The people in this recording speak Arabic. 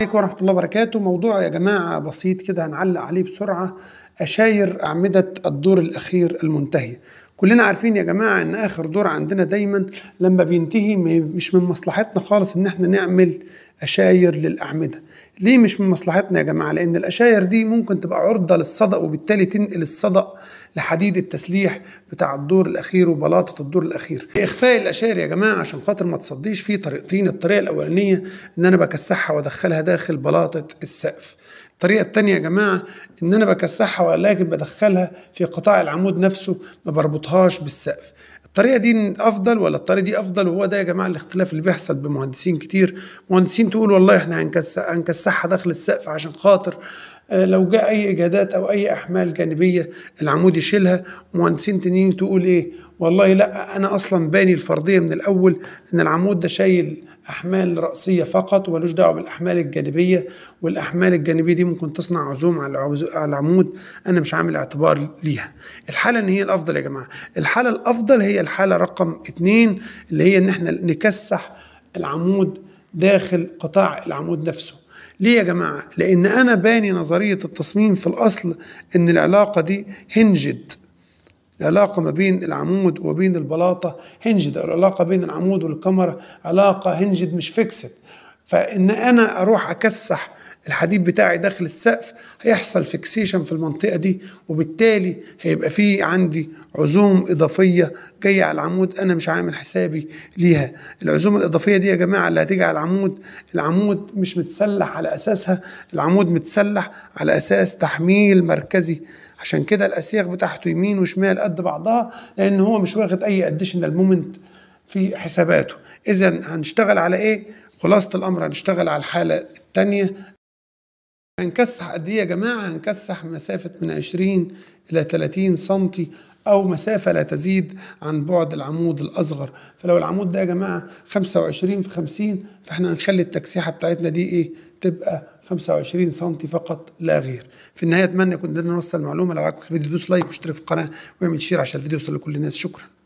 السلام عليكم ورحمة الله وبركاته موضوع يا جماعة بسيط كده هنعلق عليه بسرعة أشاير أعمدة الدور الأخير المنتهي كلنا عارفين يا جماعة إن آخر دور عندنا دايما لما بينتهي مش من مصلحتنا خالص إن إحنا نعمل أشاير للأعمدة ليه مش من مصلحتنا يا جماعة لأن الأشاير دي ممكن تبقى عرضة للصدأ وبالتالي تنقل الصدأ لحديد التسليح بتاع الدور الأخير وبلاطة الدور الأخير إخفاء الأشاير يا جماعة عشان خاطر ما تصديش في طريقتين الطريقة الأولانية إن أنا بكسحها وأدخلها داخل بلاطة السقف الطريقة التانية يا جماعة إن أنا بكسحها ولكن بدخلها في قطاع العمود نفسه ما بربطهاش بالسقف الطريقه دي افضل ولا الطريقه دي افضل وهو ده يا جماعه الاختلاف اللي بيحصل بمهندسين كتير مهندسين تقول والله احنا هنكسحها داخل السقف عشان خاطر آه، لو جاء اي اجهادات او اي احمال جانبيه العمود يشيلها مهندسين تنين تقول ايه والله لا انا اصلا باني الفرضيه من الاول ان العمود ده شايل احمال راسيه فقط ولوش دعوه بالاحمال الجانبيه والاحمال الجانبيه دي ممكن تصنع عزوم على العمود انا مش عامل اعتبار ليها الحاله ان هي الافضل يا جماعه الحاله الافضل هي الحاله رقم اتنين اللي هي ان احنا نكسح العمود داخل قطاع العمود نفسه ليه يا جماعة؟ لأن أنا باني نظرية التصميم في الأصل إن العلاقة دي هنجد العلاقة ما بين العمود وبين البلاطة هنجد العلاقة بين العمود والكاميرا علاقة هنجد مش فيكسد فإن أنا أروح أكسح الحديد بتاعي داخل السقف هيحصل فيكسيشن في المنطقه دي وبالتالي هيبقى في عندي عزوم اضافيه جايه على العمود انا مش عامل حسابي ليها العزوم الاضافيه دي يا جماعه اللي هتيجي على العمود العمود مش متسلح على اساسها العمود متسلح على اساس تحميل مركزي عشان كده الاسياغ بتاعته يمين وشمال قد بعضها لان هو مش واخد اي اديشنال مومنت في حساباته اذا هنشتغل على ايه خلاصه الامر هنشتغل على الحاله الثانيه هنكسح قد ايه يا جماعه هنكسح مسافه من 20 الى 30 سم او مسافه لا تزيد عن بعد العمود الاصغر فلو العمود ده يا جماعه 25 في 50 فاحنا هنخلي التكسيحه بتاعتنا دي ايه تبقى 25 سم فقط لا غير في النهايه اتمنى يكون قدرنا نوصل المعلومه لو عجبك الفيديو دوس لايك واشترك في القناه واعمل شير عشان الفيديو يوصل لكل الناس شكرا